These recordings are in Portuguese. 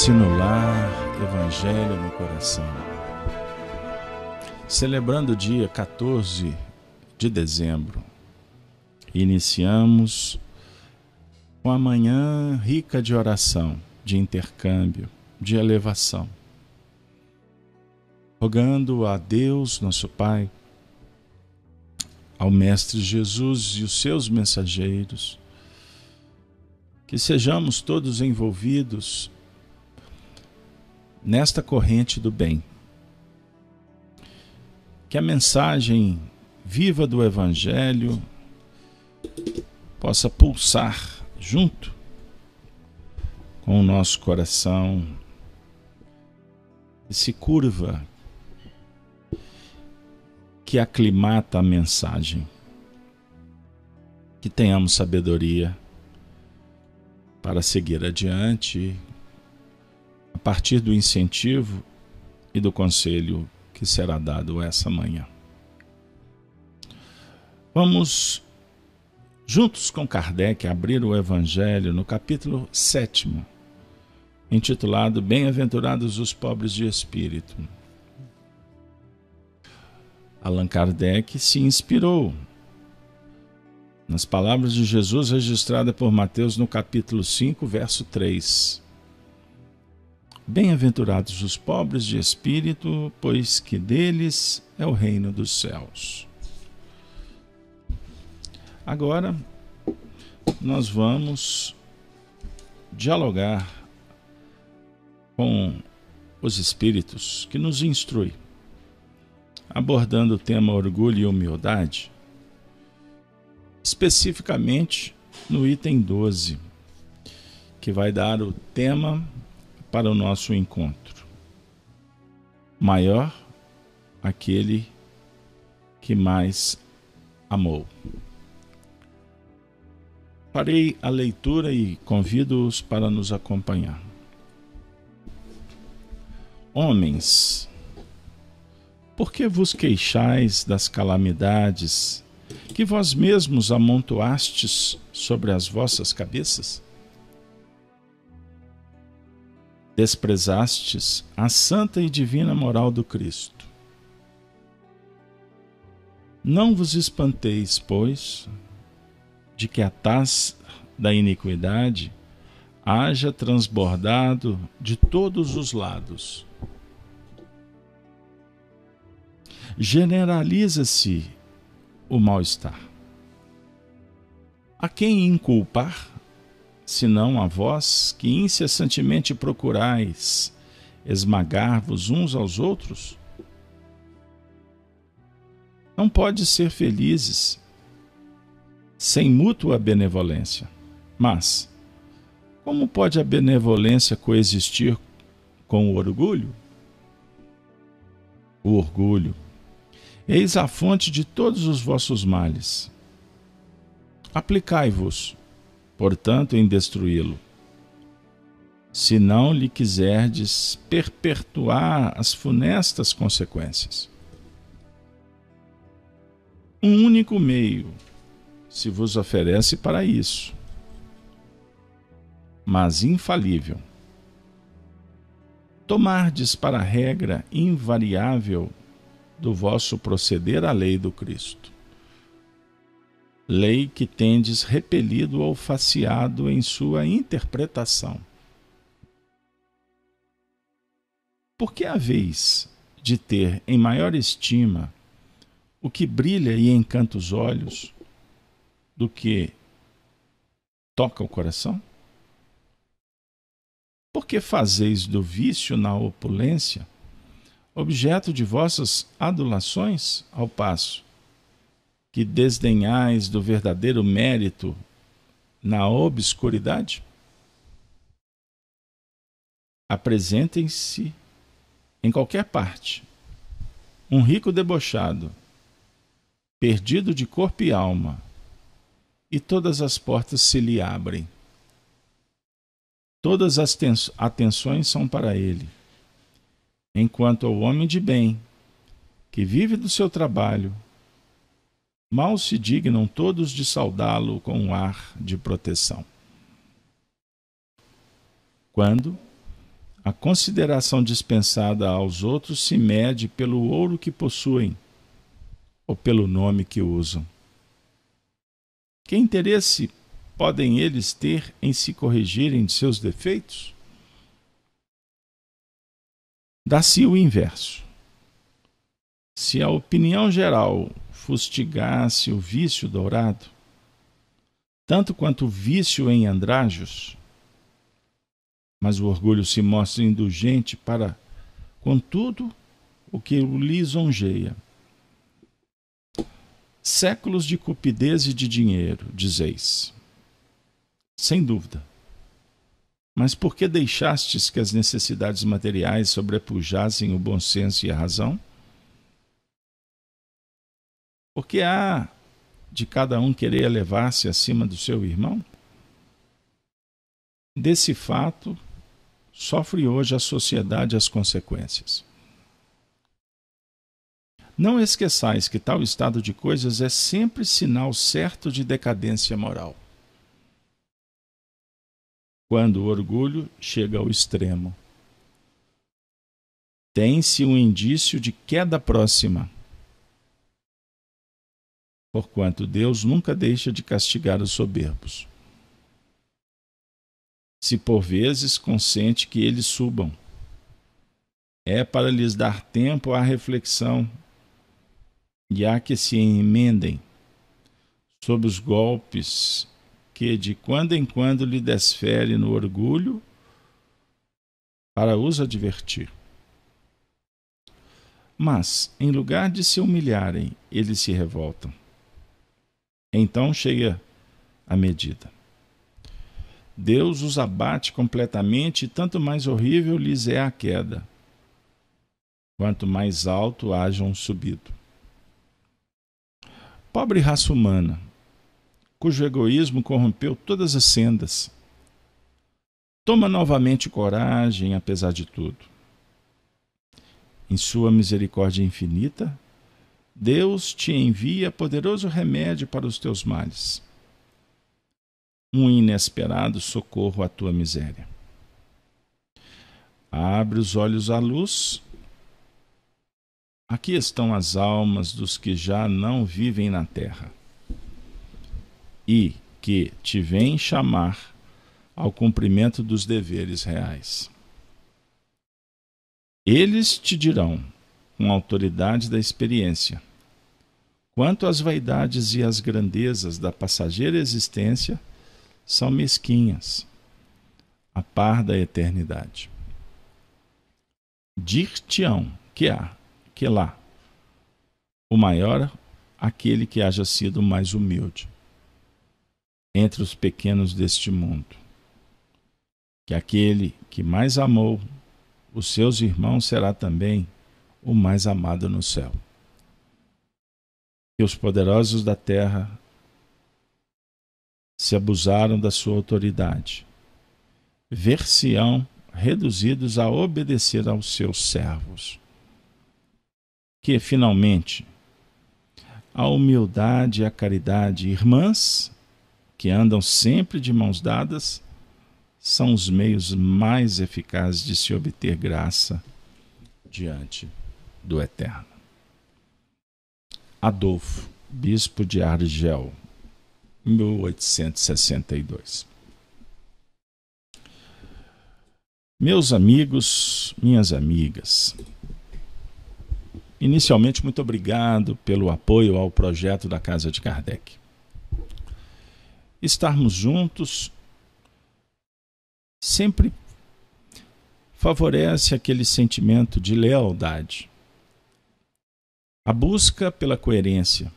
Sinular no lar, Evangelho no coração. Celebrando o dia 14 de dezembro, iniciamos uma manhã rica de oração, de intercâmbio, de elevação. Rogando a Deus, nosso Pai, ao Mestre Jesus e os seus mensageiros, que sejamos todos envolvidos nesta corrente do bem. Que a mensagem viva do Evangelho possa pulsar junto com o nosso coração, esse se curva, que aclimata a mensagem, que tenhamos sabedoria para seguir adiante partir do incentivo e do conselho que será dado essa manhã. Vamos, juntos com Kardec, abrir o Evangelho no capítulo 7, intitulado Bem-aventurados os pobres de espírito. Allan Kardec se inspirou nas palavras de Jesus registrada por Mateus no capítulo 5, verso 3. Bem-aventurados os pobres de espírito, pois que deles é o reino dos céus. Agora, nós vamos dialogar com os espíritos que nos instrui, abordando o tema orgulho e humildade, especificamente no item 12, que vai dar o tema para o nosso encontro. Maior aquele que mais amou. Parei a leitura e convido-os para nos acompanhar. Homens, por que vos queixais das calamidades que vós mesmos amontoastes sobre as vossas cabeças? desprezastes a santa e divina moral do Cristo. Não vos espanteis, pois, de que a taça da iniquidade haja transbordado de todos os lados. Generaliza-se o mal-estar. A quem inculpar? senão a vós que incessantemente procurais esmagar-vos uns aos outros? Não pode ser felizes sem mútua benevolência. Mas, como pode a benevolência coexistir com o orgulho? O orgulho. Eis a fonte de todos os vossos males. Aplicai-vos portanto, em destruí-lo. Se não lhe quiserdes perpetuar as funestas consequências. Um único meio se vos oferece para isso, mas infalível. Tomardes para a regra invariável do vosso proceder a lei do Cristo lei que tendes repelido ou faceado em sua interpretação. Por a vez de ter em maior estima o que brilha e encanta os olhos do que toca o coração? Por que fazeis do vício na opulência objeto de vossas adulações, ao passo que desdenhais do verdadeiro mérito na obscuridade? Apresentem-se em qualquer parte um rico debochado, perdido de corpo e alma, e todas as portas se lhe abrem. Todas as atenções são para ele. Enquanto ao homem de bem, que vive do seu trabalho, mal se dignam todos de saudá-lo com um ar de proteção. Quando a consideração dispensada aos outros se mede pelo ouro que possuem ou pelo nome que usam. Que interesse podem eles ter em se corrigirem de seus defeitos? Dá-se o inverso. Se a opinião geral fustigasse o vício dourado, tanto quanto o vício em andrajos, mas o orgulho se mostra indulgente para com tudo o que o lisonjeia. Séculos de cupidez e de dinheiro, dizeis. Sem dúvida. Mas por que deixastes que as necessidades materiais sobrepujassem o bom senso e a razão? Porque há de cada um querer elevar-se acima do seu irmão? Desse fato, sofre hoje a sociedade as consequências. Não esqueçais que tal estado de coisas é sempre sinal certo de decadência moral. Quando o orgulho chega ao extremo, tem-se um indício de queda próxima porquanto Deus nunca deixa de castigar os soberbos. Se por vezes consente que eles subam, é para lhes dar tempo à reflexão e a que se emendem sob os golpes que de quando em quando lhe desfere no orgulho para os advertir. Mas, em lugar de se humilharem, eles se revoltam. Então chega a medida. Deus os abate completamente, e tanto mais horrível lhes é a queda, quanto mais alto hajam subido. Pobre raça humana, cujo egoísmo corrompeu todas as sendas, toma novamente coragem, apesar de tudo. Em sua misericórdia infinita, Deus te envia poderoso remédio para os teus males, um inesperado socorro à tua miséria. Abre os olhos à luz. Aqui estão as almas dos que já não vivem na terra e que te vêm chamar ao cumprimento dos deveres reais. Eles te dirão, com autoridade da experiência, Quanto às vaidades e às grandezas da passageira existência, são mesquinhas, a par da eternidade. Dir-te-ão que há, que lá, o maior aquele que haja sido mais humilde entre os pequenos deste mundo, que aquele que mais amou os seus irmãos será também o mais amado no céu que os poderosos da terra se abusaram da sua autoridade. Ver-se-ão reduzidos a obedecer aos seus servos. Que, finalmente, a humildade e a caridade, irmãs, que andam sempre de mãos dadas, são os meios mais eficazes de se obter graça diante do Eterno. Adolfo, bispo de Argel, 1862. Meus amigos, minhas amigas, inicialmente muito obrigado pelo apoio ao projeto da Casa de Kardec. Estarmos juntos sempre favorece aquele sentimento de lealdade a busca pela coerência,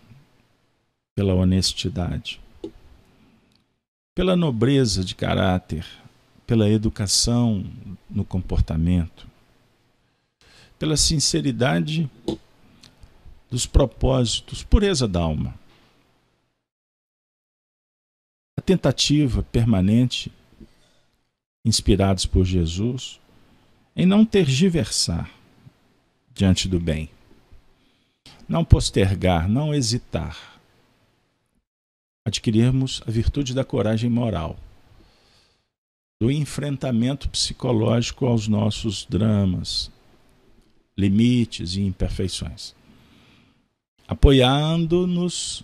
pela honestidade, pela nobreza de caráter, pela educação no comportamento, pela sinceridade dos propósitos, pureza da alma. A tentativa permanente, inspirados por Jesus, em não tergiversar diante do bem não postergar, não hesitar. Adquirirmos a virtude da coragem moral, do enfrentamento psicológico aos nossos dramas, limites e imperfeições, apoiando-nos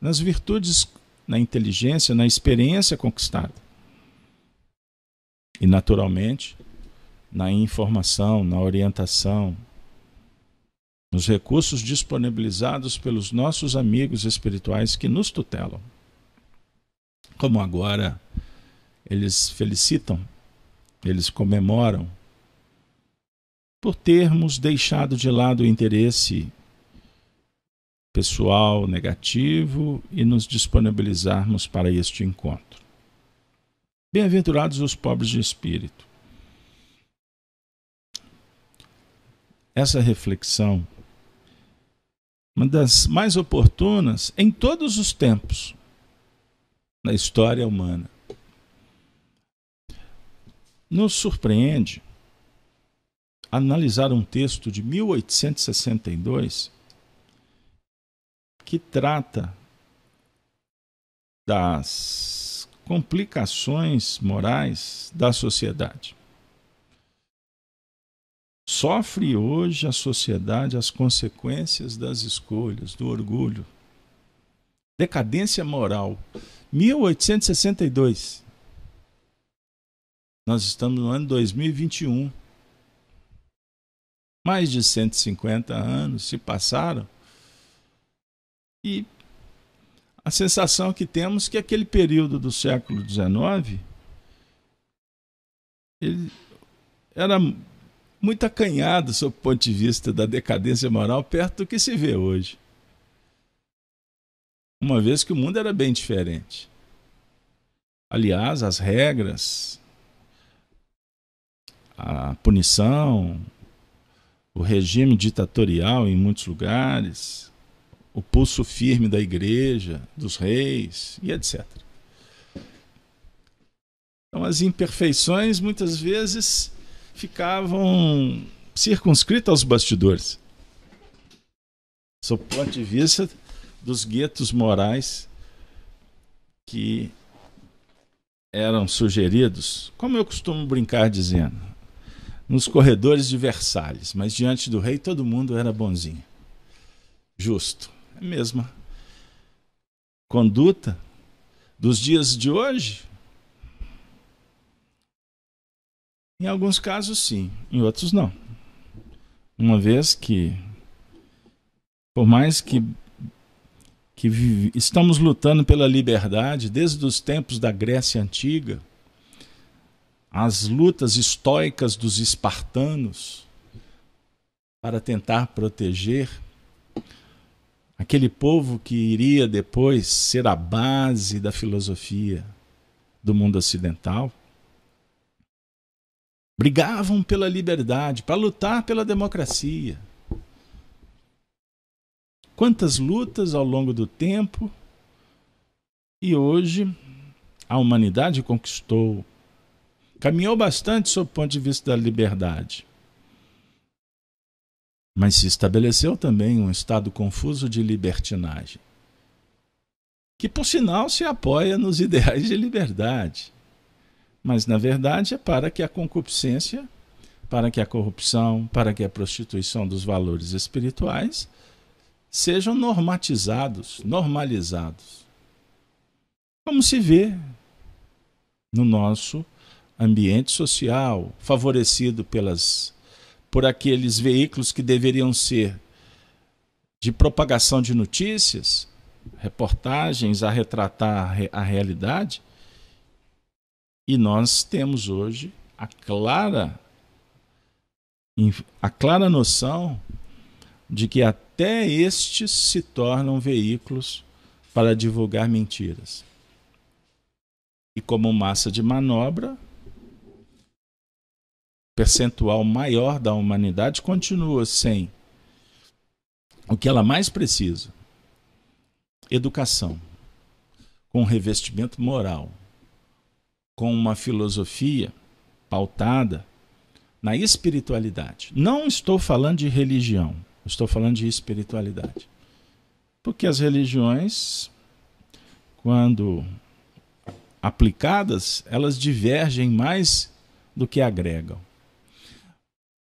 nas virtudes, na inteligência, na experiência conquistada. E, naturalmente, na informação, na orientação, nos recursos disponibilizados pelos nossos amigos espirituais que nos tutelam. Como agora eles felicitam, eles comemoram por termos deixado de lado o interesse pessoal negativo e nos disponibilizarmos para este encontro. Bem-aventurados os pobres de espírito. Essa reflexão uma das mais oportunas em todos os tempos da história humana. Nos surpreende analisar um texto de 1862 que trata das complicações morais da sociedade. Sofre hoje a sociedade as consequências das escolhas, do orgulho. Decadência moral. 1862. Nós estamos no ano 2021. Mais de 150 anos se passaram e a sensação que temos é que aquele período do século XIX ele era muito acanhado sob o ponto de vista da decadência moral perto do que se vê hoje. Uma vez que o mundo era bem diferente. Aliás, as regras, a punição, o regime ditatorial em muitos lugares, o pulso firme da igreja, dos reis e etc. Então, as imperfeições muitas vezes ficavam circunscritas aos bastidores. Sob o ponto de vista dos guetos morais que eram sugeridos, como eu costumo brincar dizendo, nos corredores de Versalhes, mas diante do rei todo mundo era bonzinho, justo. É a mesma conduta dos dias de hoje, Em alguns casos, sim, em outros, não. Uma vez que, por mais que, que vive, estamos lutando pela liberdade desde os tempos da Grécia Antiga, as lutas estoicas dos espartanos para tentar proteger aquele povo que iria depois ser a base da filosofia do mundo ocidental, brigavam pela liberdade, para lutar pela democracia. Quantas lutas ao longo do tempo e hoje a humanidade conquistou, caminhou bastante sob o ponto de vista da liberdade. Mas se estabeleceu também um estado confuso de libertinagem, que por sinal se apoia nos ideais de liberdade mas na verdade é para que a concupiscência, para que a corrupção, para que a prostituição dos valores espirituais sejam normatizados, normalizados. Como se vê no nosso ambiente social, favorecido pelas por aqueles veículos que deveriam ser de propagação de notícias, reportagens a retratar a realidade, e nós temos hoje a clara a clara noção de que até estes se tornam veículos para divulgar mentiras. E como massa de manobra, percentual maior da humanidade continua sem o que ela mais precisa: educação, com revestimento moral, com uma filosofia pautada na espiritualidade. Não estou falando de religião, estou falando de espiritualidade. Porque as religiões, quando aplicadas, elas divergem mais do que agregam.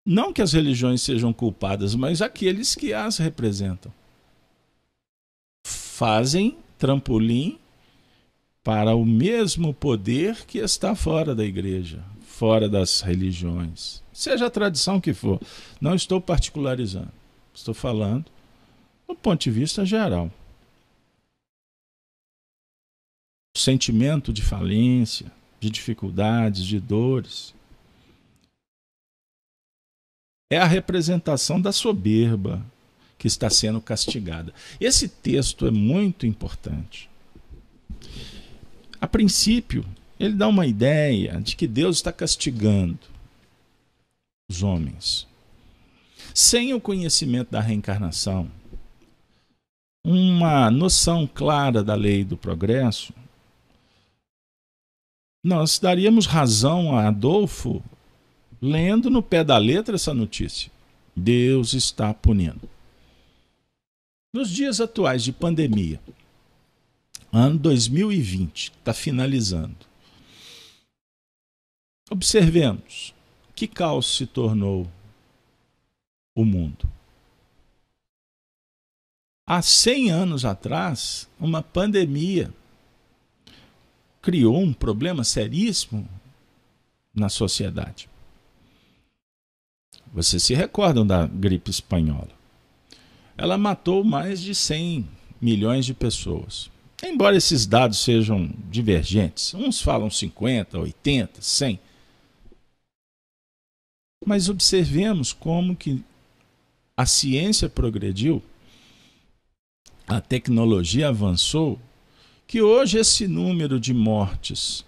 Não que as religiões sejam culpadas, mas aqueles que as representam fazem trampolim para o mesmo poder que está fora da igreja, fora das religiões, seja a tradição que for. Não estou particularizando, estou falando do ponto de vista geral. O sentimento de falência, de dificuldades, de dores. É a representação da soberba que está sendo castigada. Esse texto é muito importante. A princípio, ele dá uma ideia de que Deus está castigando os homens. Sem o conhecimento da reencarnação, uma noção clara da lei do progresso, nós daríamos razão a Adolfo lendo no pé da letra essa notícia. Deus está punindo. Nos dias atuais de pandemia, ano 2020, está finalizando. Observemos que caos se tornou o mundo. Há 100 anos atrás, uma pandemia criou um problema seríssimo na sociedade. Vocês se recordam da gripe espanhola? Ela matou mais de 100 milhões de pessoas. Embora esses dados sejam divergentes, uns falam 50, 80, 100, mas observemos como que a ciência progrediu, a tecnologia avançou, que hoje esse número de mortes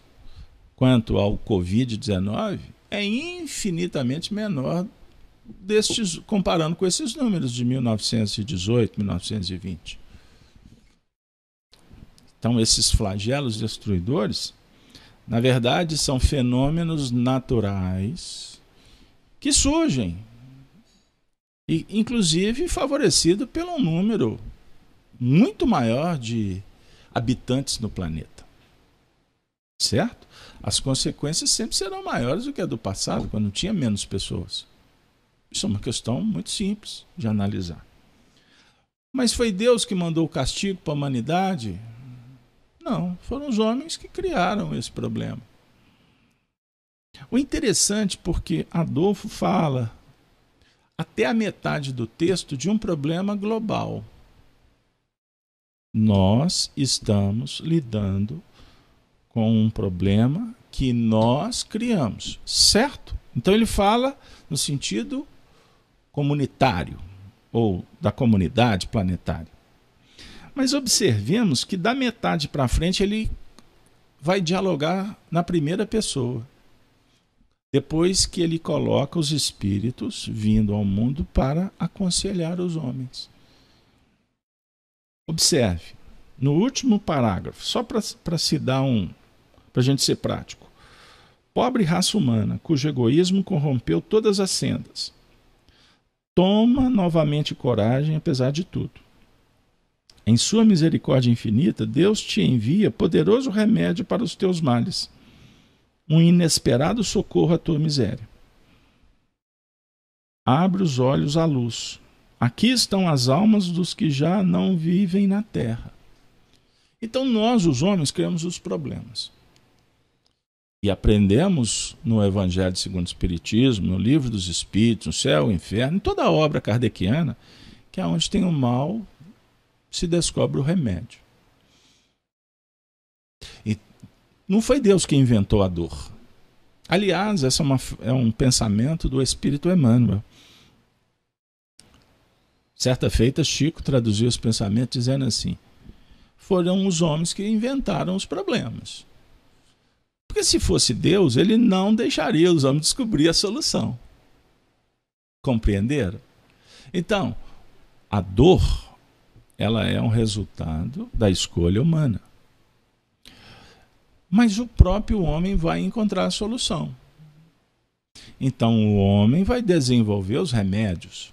quanto ao COVID-19 é infinitamente menor destes comparando com esses números de 1918, 1920. Então, esses flagelos destruidores, na verdade, são fenômenos naturais que surgem, e, inclusive favorecido pelo número muito maior de habitantes no planeta. Certo? As consequências sempre serão maiores do que a do passado, quando tinha menos pessoas. Isso é uma questão muito simples de analisar. Mas foi Deus que mandou o castigo para a humanidade? Não, foram os homens que criaram esse problema. O interessante porque Adolfo fala até a metade do texto de um problema global. Nós estamos lidando com um problema que nós criamos, certo? Então ele fala no sentido comunitário ou da comunidade planetária. Mas observemos que da metade para frente ele vai dialogar na primeira pessoa. Depois que ele coloca os espíritos vindo ao mundo para aconselhar os homens. Observe, no último parágrafo, só para se dar um. para a gente ser prático. Pobre raça humana, cujo egoísmo corrompeu todas as sendas. Toma novamente coragem, apesar de tudo em sua misericórdia infinita, Deus te envia poderoso remédio para os teus males, um inesperado socorro à tua miséria. Abre os olhos à luz. Aqui estão as almas dos que já não vivem na terra. Então nós, os homens, criamos os problemas. E aprendemos no Evangelho segundo o Espiritismo, no Livro dos Espíritos, no Céu o Inferno, em toda a obra kardeciana, que aonde é onde tem o mal, se descobre o remédio. E não foi Deus que inventou a dor. Aliás, essa é, uma, é um pensamento do Espírito Emmanuel. Certa feita, Chico traduziu os pensamentos dizendo assim: foram os homens que inventaram os problemas. Porque se fosse Deus, ele não deixaria os homens descobrir a solução. Compreenderam? Então, a dor ela é um resultado da escolha humana. Mas o próprio homem vai encontrar a solução. Então o homem vai desenvolver os remédios.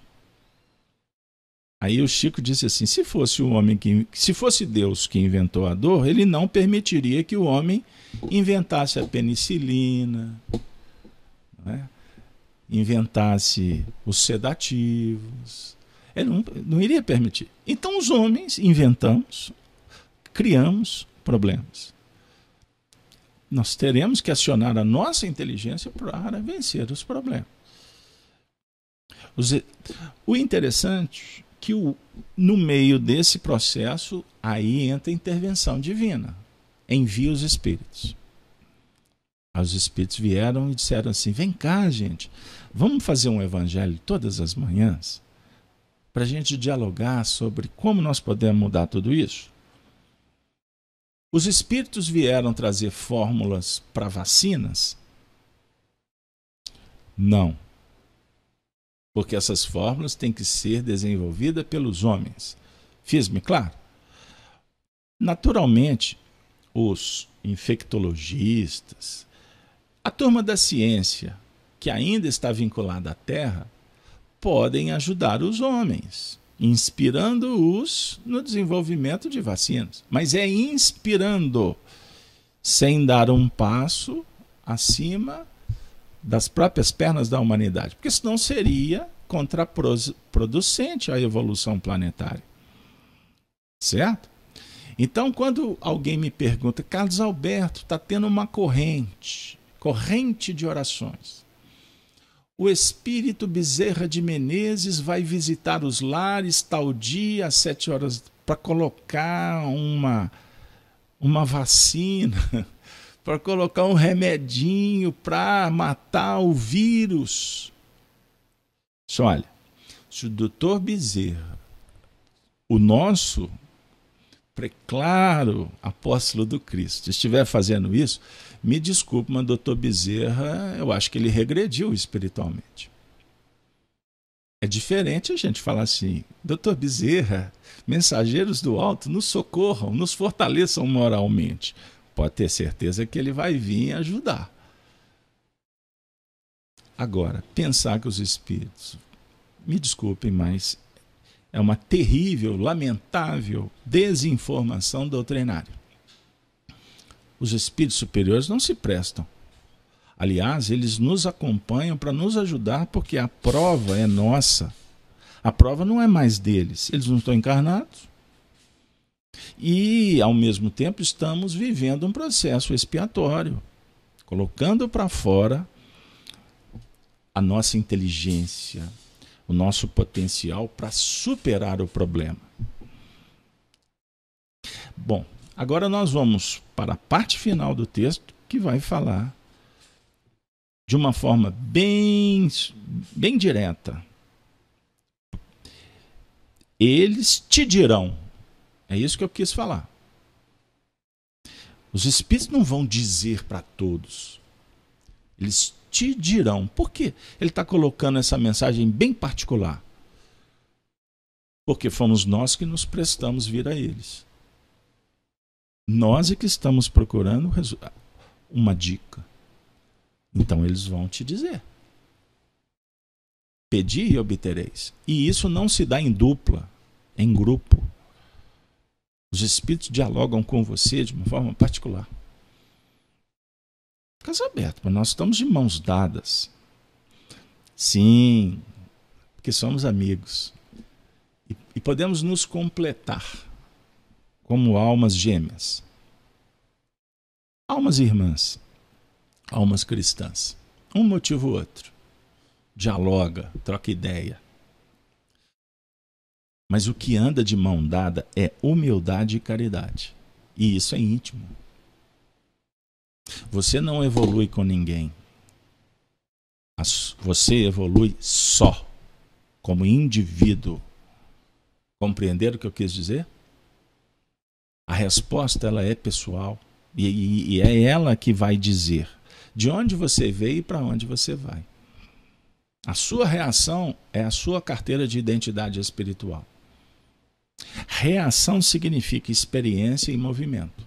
Aí o Chico disse assim: se fosse o homem que, se fosse Deus que inventou a dor, ele não permitiria que o homem inventasse a penicilina, é? inventasse os sedativos, ele não, não iria permitir. Então os homens inventamos, criamos problemas. Nós teremos que acionar a nossa inteligência para vencer os problemas. o interessante que o, no meio desse processo aí entra a intervenção divina. Envia os espíritos. Os espíritos vieram e disseram assim: vem cá, gente, vamos fazer um evangelho todas as manhãs para a gente dialogar sobre como nós podemos mudar tudo isso. Os espíritos vieram trazer fórmulas para vacinas? Não. Porque essas fórmulas têm que ser desenvolvidas pelos homens. Fiz-me claro? Naturalmente, os infectologistas, a turma da ciência, que ainda está vinculada à Terra, podem ajudar os homens, inspirando-os no desenvolvimento de vacinas. Mas é inspirando, sem dar um passo acima das próprias pernas da humanidade, porque senão seria contraproducente à evolução planetária. Certo? Então, quando alguém me pergunta, Carlos Alberto, está tendo uma corrente, corrente de orações o espírito Bezerra de Menezes vai visitar os lares tal dia, às sete horas, para colocar uma, uma vacina, para colocar um remedinho para matar o vírus. Só olha, se o doutor Bezerra, o nosso preclaro apóstolo do Cristo, estiver fazendo isso, me desculpe, mas doutor Bezerra, eu acho que ele regrediu espiritualmente. É diferente a gente falar assim, doutor Bezerra, mensageiros do alto, nos socorram, nos fortaleçam moralmente. Pode ter certeza que ele vai vir ajudar. Agora, pensar que os espíritos, me desculpem, mas é uma terrível, lamentável desinformação doutrinária. Os espíritos superiores não se prestam. Aliás, eles nos acompanham para nos ajudar, porque a prova é nossa. A prova não é mais deles. Eles não estão encarnados. E, ao mesmo tempo, estamos vivendo um processo expiatório colocando para fora a nossa inteligência, o nosso potencial para superar o problema. Bom, Agora nós vamos para a parte final do texto que vai falar de uma forma bem, bem direta. Eles te dirão. É isso que eu quis falar. Os espíritos não vão dizer para todos. Eles te dirão. Por que ele está colocando essa mensagem bem particular? Porque fomos nós que nos prestamos vir a eles. Nós é que estamos procurando uma dica. Então eles vão te dizer. Pedi e obtereis. E isso não se dá em dupla, em grupo. Os espíritos dialogam com você de uma forma particular. Caso aberto, mas nós estamos de mãos dadas. Sim, porque somos amigos. e podemos nos completar como almas gêmeas. Almas irmãs, almas cristãs. Um motivo ou outro. Dialoga, troca ideia. Mas o que anda de mão dada é humildade e caridade. E isso é íntimo. Você não evolui com ninguém. Você evolui só, como indivíduo. Compreenderam o que eu quis dizer? A resposta ela é pessoal e, e, e é ela que vai dizer de onde você veio e para onde você vai. A sua reação é a sua carteira de identidade espiritual. Reação significa experiência e movimento.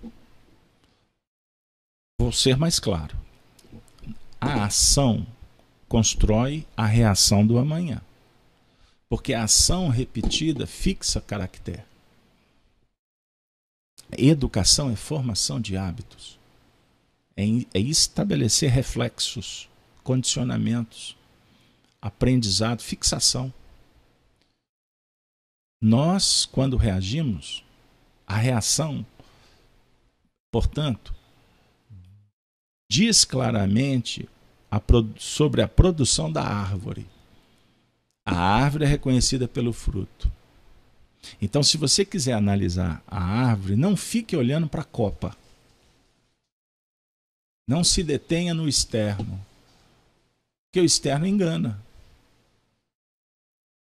Vou ser mais claro. A ação constrói a reação do amanhã. Porque a ação repetida fixa caractere. Educação é formação de hábitos, é, é estabelecer reflexos, condicionamentos, aprendizado, fixação. Nós, quando reagimos, a reação, portanto, diz claramente a sobre a produção da árvore. A árvore é reconhecida pelo fruto. Então, se você quiser analisar a árvore, não fique olhando para a copa. Não se detenha no externo. Porque o externo engana.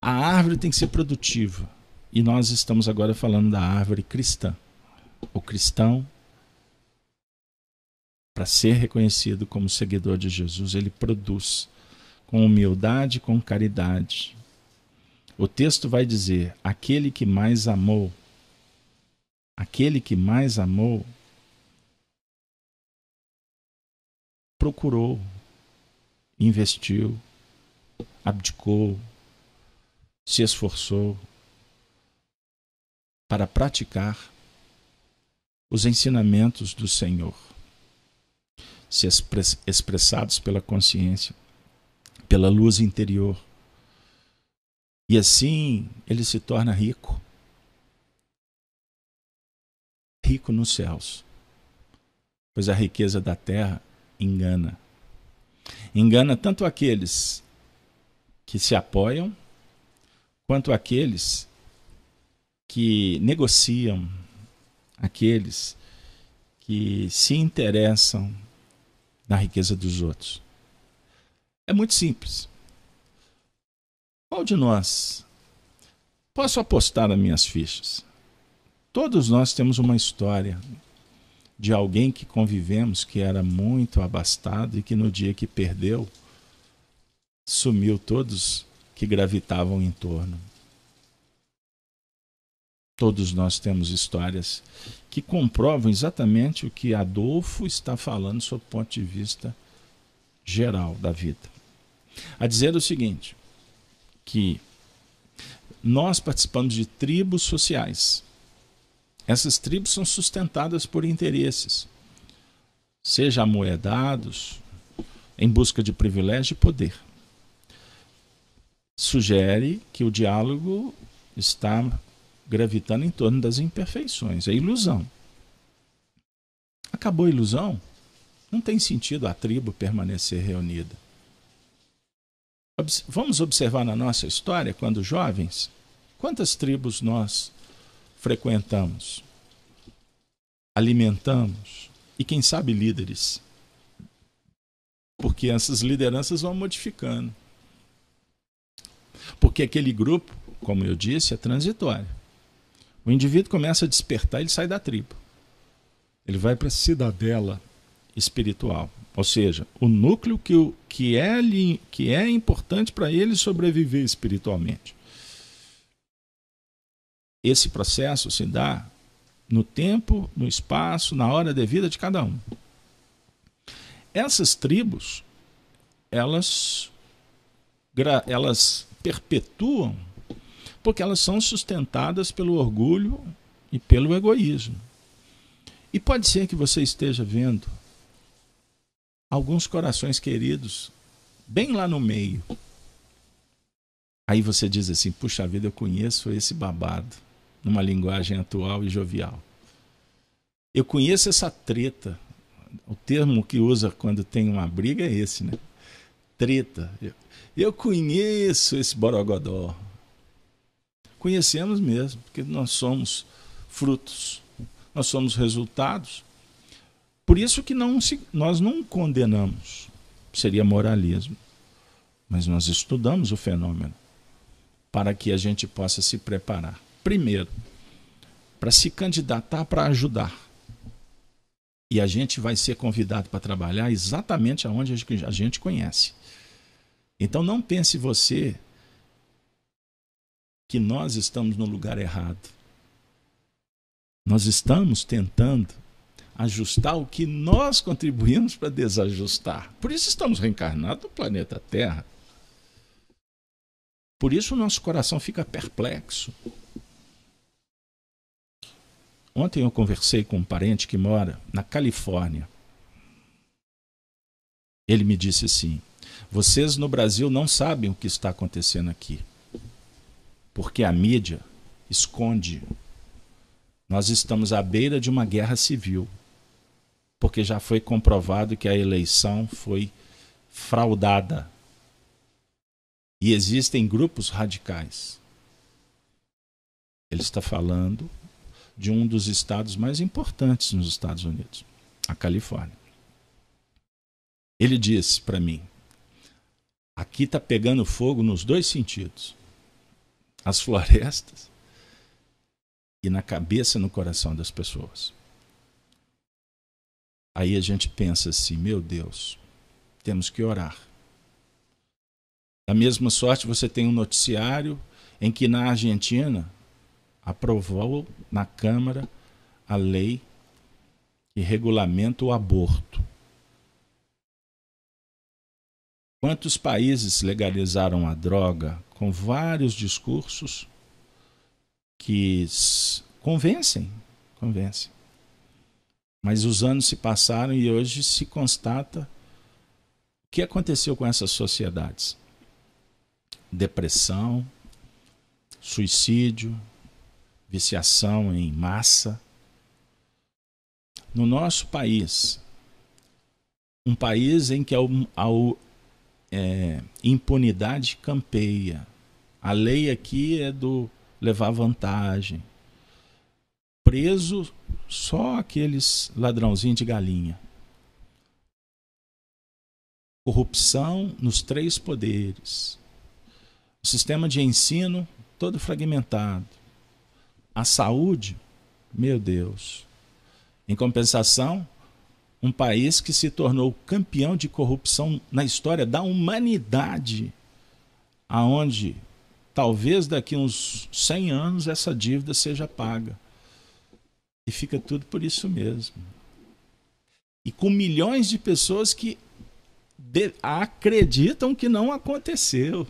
A árvore tem que ser produtiva. E nós estamos agora falando da árvore cristã. O cristão, para ser reconhecido como seguidor de Jesus, ele produz com humildade, com caridade, o texto vai dizer: aquele que mais amou. Aquele que mais amou procurou, investiu, abdicou, se esforçou para praticar os ensinamentos do Senhor, se expressados pela consciência, pela luz interior e assim ele se torna rico. Rico nos céus. Pois a riqueza da terra engana. Engana tanto aqueles que se apoiam, quanto aqueles que negociam, aqueles que se interessam na riqueza dos outros. É muito simples. Qual de nós? Posso apostar nas minhas fichas. Todos nós temos uma história de alguém que convivemos que era muito abastado e que no dia que perdeu, sumiu todos que gravitavam em torno. Todos nós temos histórias que comprovam exatamente o que Adolfo está falando sob o ponto de vista geral da vida. A dizer o seguinte: que nós participamos de tribos sociais. Essas tribos são sustentadas por interesses, seja amoedados, em busca de privilégio e poder. Sugere que o diálogo está gravitando em torno das imperfeições, é ilusão. Acabou a ilusão, não tem sentido a tribo permanecer reunida. Vamos observar na nossa história, quando jovens, quantas tribos nós frequentamos, alimentamos e, quem sabe, líderes. Porque essas lideranças vão modificando. Porque aquele grupo, como eu disse, é transitório. O indivíduo começa a despertar, ele sai da tribo. Ele vai para a cidadela espiritual. Ou seja, o núcleo que, o, que, é, que é importante para ele sobreviver espiritualmente. Esse processo se dá no tempo, no espaço, na hora devida de cada um. Essas tribos, elas, elas perpetuam porque elas são sustentadas pelo orgulho e pelo egoísmo. E pode ser que você esteja vendo alguns corações queridos bem lá no meio. Aí você diz assim: puxa vida, eu conheço esse babado, numa linguagem atual e jovial. Eu conheço essa treta. O termo que usa quando tem uma briga é esse, né? Treta. Eu conheço esse borogodó. Conhecemos mesmo, porque nós somos frutos, né? nós somos resultados por isso que não se, nós não condenamos, seria moralismo, mas nós estudamos o fenômeno para que a gente possa se preparar. Primeiro, para se candidatar para ajudar. E a gente vai ser convidado para trabalhar exatamente aonde a gente conhece. Então não pense você que nós estamos no lugar errado. Nós estamos tentando ajustar o que nós contribuímos para desajustar. Por isso estamos reencarnados no planeta Terra. Por isso o nosso coração fica perplexo. Ontem eu conversei com um parente que mora na Califórnia. Ele me disse assim: vocês no Brasil não sabem o que está acontecendo aqui, porque a mídia esconde. Nós estamos à beira de uma guerra civil porque já foi comprovado que a eleição foi fraudada. E existem grupos radicais. Ele está falando de um dos estados mais importantes nos Estados Unidos, a Califórnia. Ele disse para mim: aqui está pegando fogo nos dois sentidos. As florestas e na cabeça e no coração das pessoas. Aí a gente pensa assim: meu Deus, temos que orar. Da mesma sorte, você tem um noticiário em que na Argentina aprovou na Câmara a lei que regulamenta o aborto. Quantos países legalizaram a droga com vários discursos que convencem, convencem. Mas os anos se passaram e hoje se constata o que aconteceu com essas sociedades: depressão, suicídio, viciação em massa. No nosso país, um país em que a, a é, impunidade campeia, a lei aqui é do levar vantagem. Preso só aqueles ladrãozinhos de galinha. Corrupção nos três poderes. O sistema de ensino todo fragmentado. A saúde, meu Deus. Em compensação, um país que se tornou campeão de corrupção na história da humanidade, aonde talvez daqui uns 100 anos essa dívida seja paga. E fica tudo por isso mesmo. E com milhões de pessoas que de, acreditam que não aconteceu.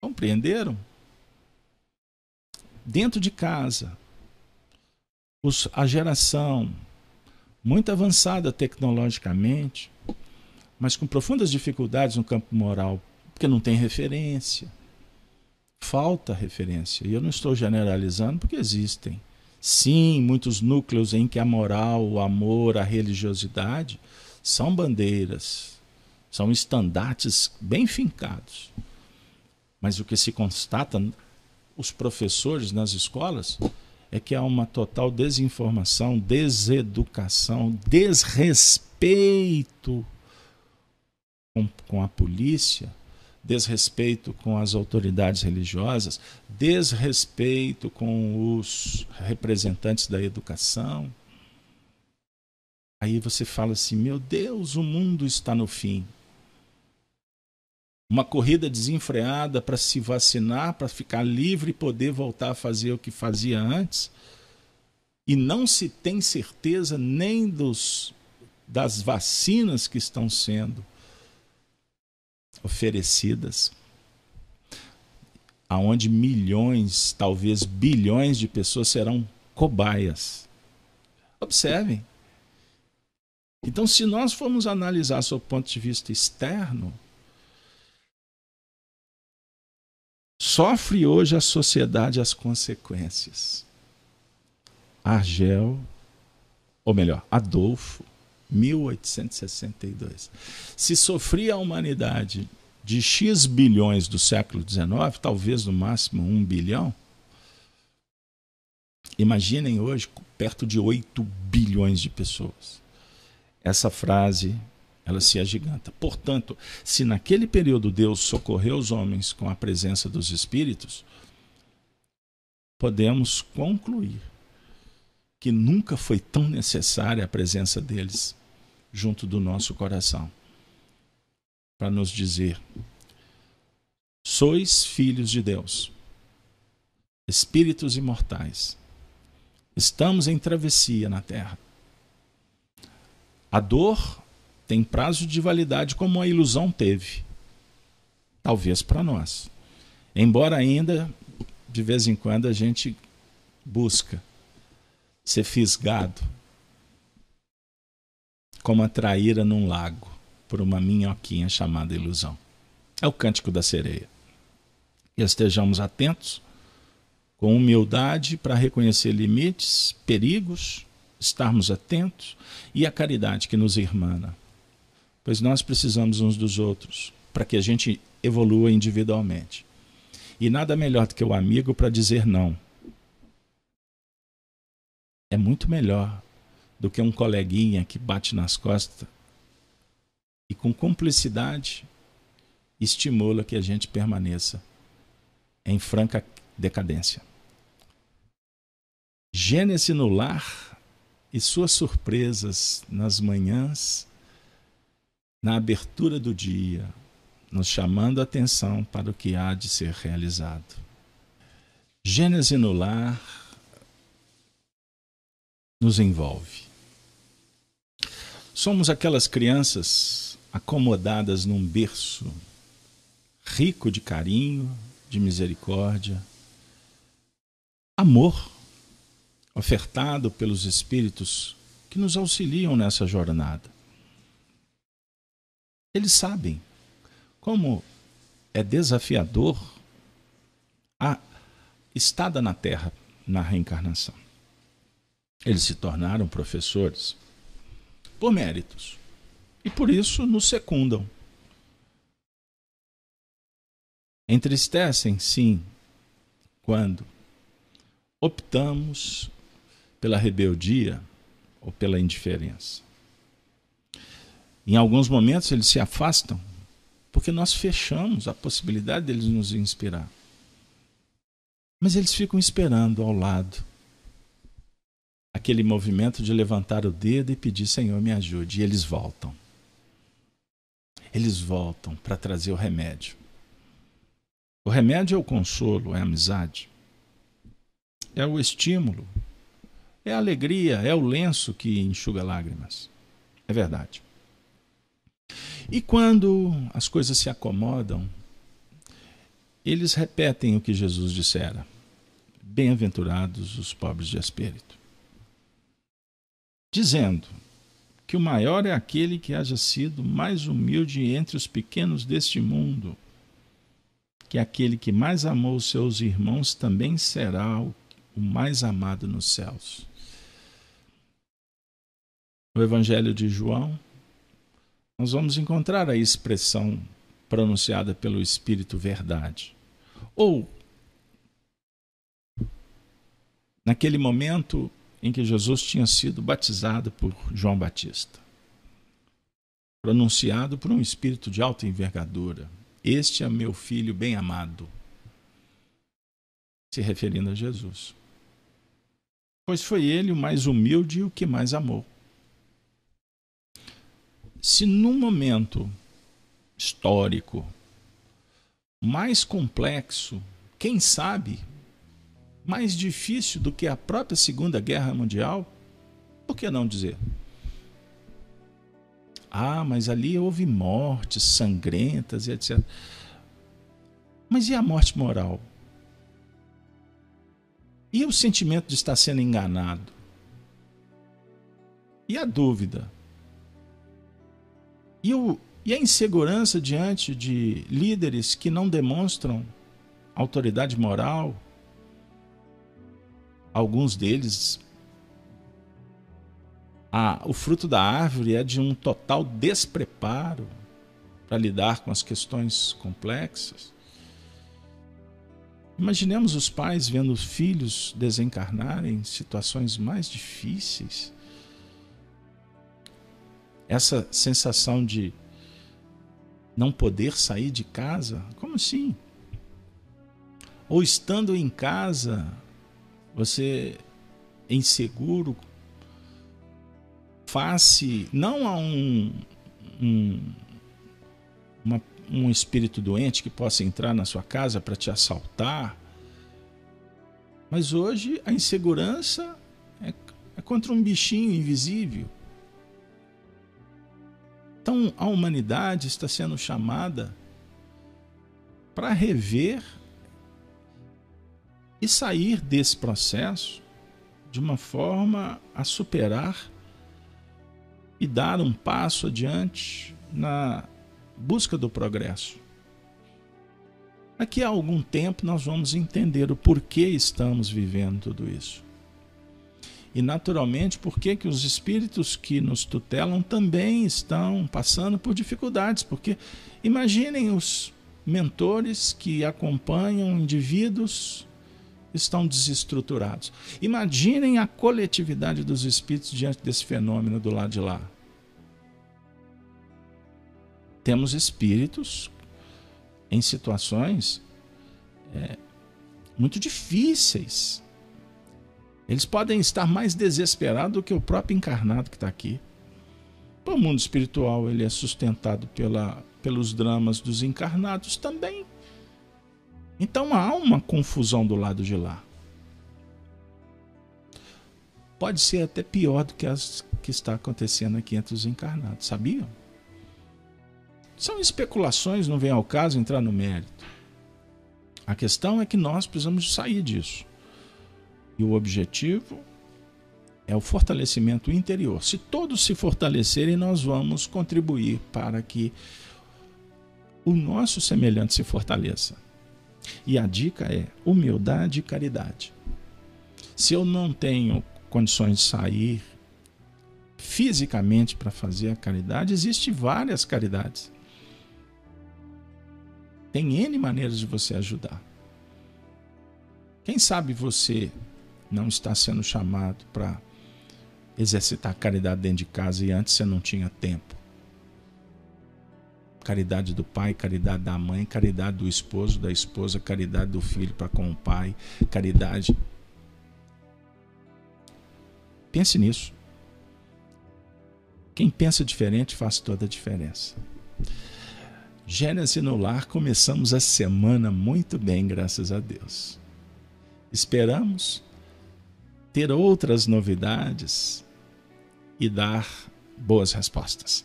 Compreenderam? Dentro de casa, os, a geração muito avançada tecnologicamente, mas com profundas dificuldades no campo moral, porque não tem referência. Falta referência. E eu não estou generalizando, porque existem Sim, muitos núcleos em que a moral, o amor, a religiosidade são bandeiras, são estandartes bem fincados. Mas o que se constata, os professores nas escolas, é que há uma total desinformação, deseducação, desrespeito com, com a polícia, desrespeito com as autoridades religiosas, desrespeito com os representantes da educação. Aí você fala assim: meu Deus, o mundo está no fim. Uma corrida desenfreada para se vacinar, para ficar livre e poder voltar a fazer o que fazia antes. E não se tem certeza nem dos, das vacinas que estão sendo oferecidas, aonde milhões, talvez bilhões de pessoas serão cobaias. Observem. Então, se nós formos analisar sob o ponto de vista externo, sofre hoje a sociedade as consequências. Argel, ou melhor, Adolfo, 1862. Se sofria a humanidade de X bilhões do século XIX, talvez no máximo um bilhão, imaginem hoje perto de 8 bilhões de pessoas. Essa frase ela se agiganta. Portanto, se naquele período Deus socorreu os homens com a presença dos espíritos, podemos concluir que nunca foi tão necessária a presença deles junto do nosso coração para nos dizer: sois filhos de Deus, espíritos imortais, estamos em travessia na terra. A dor tem prazo de validade como a ilusão teve, talvez para nós. Embora ainda, de vez em quando, a gente busca ser fisgado como a traíra num lago por uma minhoquinha chamada ilusão. É o cântico da sereia. E estejamos atentos, com humildade, para reconhecer limites, perigos, estarmos atentos e a caridade que nos irmana. Pois nós precisamos uns dos outros para que a gente evolua individualmente. E nada melhor do que o amigo para dizer não é muito melhor do que um coleguinha que bate nas costas e com cumplicidade estimula que a gente permaneça em franca decadência. Gênese no lar e suas surpresas nas manhãs, na abertura do dia, nos chamando a atenção para o que há de ser realizado. Gênese no lar nos envolve. Somos aquelas crianças acomodadas num berço rico de carinho, de misericórdia, amor ofertado pelos espíritos que nos auxiliam nessa jornada. Eles sabem como é desafiador a estada na Terra na reencarnação. Eles se tornaram professores por méritos e por isso nos secundam. Entristecem, sim, quando optamos pela rebeldia ou pela indiferença. Em alguns momentos eles se afastam porque nós fechamos a possibilidade deles nos inspirar. Mas eles ficam esperando ao lado aquele movimento de levantar o dedo e pedir: Senhor, me ajude. E eles voltam. Eles voltam para trazer o remédio. O remédio é o consolo, é a amizade, é o estímulo, é a alegria, é o lenço que enxuga lágrimas. É verdade. E quando as coisas se acomodam, eles repetem o que Jesus dissera: Bem-aventurados os pobres de espírito dizendo que o maior é aquele que haja sido mais humilde entre os pequenos deste mundo, que aquele que mais amou os seus irmãos também será o mais amado nos céus. No Evangelho de João, nós vamos encontrar a expressão pronunciada pelo Espírito Verdade. Ou, naquele momento, em que Jesus tinha sido batizado por João Batista. Pronunciado por um espírito de alta envergadura: Este é meu filho bem-amado. Se referindo a Jesus. Pois foi ele o mais humilde e o que mais amou. Se num momento histórico mais complexo, quem sabe mais difícil do que a própria Segunda Guerra Mundial? Por que não dizer? Ah, mas ali houve mortes sangrentas e etc. Mas e a morte moral? E o sentimento de estar sendo enganado? E a dúvida? E, o, e a insegurança diante de líderes que não demonstram autoridade moral, alguns deles, a, o fruto da árvore é de um total despreparo para lidar com as questões complexas. Imaginemos os pais vendo os filhos desencarnarem em situações mais difíceis. Essa sensação de não poder sair de casa? Como assim? Ou estando em casa, você é inseguro face não a um, um, uma, um espírito doente que possa entrar na sua casa para te assaltar. Mas hoje a insegurança é, é contra um bichinho invisível. Então a humanidade está sendo chamada para rever e sair desse processo de uma forma a superar e dar um passo adiante na busca do progresso. Aqui há algum tempo nós vamos entender o porquê estamos vivendo tudo isso. E naturalmente, porquê que os espíritos que nos tutelam também estão passando por dificuldades, porque imaginem os mentores que acompanham indivíduos estão desestruturados. Imaginem a coletividade dos espíritos diante desse fenômeno do lado de lá. Temos espíritos em situações é, muito difíceis. Eles podem estar mais desesperados do que o próprio encarnado que está aqui. O mundo espiritual ele é sustentado pela, pelos dramas dos encarnados também. Então há uma confusão do lado de lá. Pode ser até pior do que as que está acontecendo aqui entre os encarnados, sabiam? São especulações, não vem ao caso entrar no mérito. A questão é que nós precisamos sair disso. E o objetivo é o fortalecimento interior. Se todos se fortalecerem, nós vamos contribuir para que o nosso semelhante se fortaleça. E a dica é humildade e caridade. Se eu não tenho condições de sair fisicamente para fazer a caridade, existe várias caridades. Tem N maneiras de você ajudar. Quem sabe você não está sendo chamado para exercitar caridade dentro de casa e antes você não tinha tempo caridade do pai, caridade da mãe, caridade do esposo, da esposa, caridade do filho para com o pai, caridade. Pense nisso. Quem pensa diferente faz toda a diferença. Gênesis no Lar, começamos a semana muito bem, graças a Deus. Esperamos ter outras novidades e dar boas respostas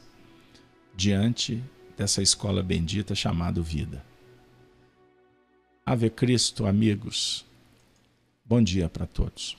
diante dessa escola bendita chamada vida. Ave Cristo, amigos. Bom dia para todos.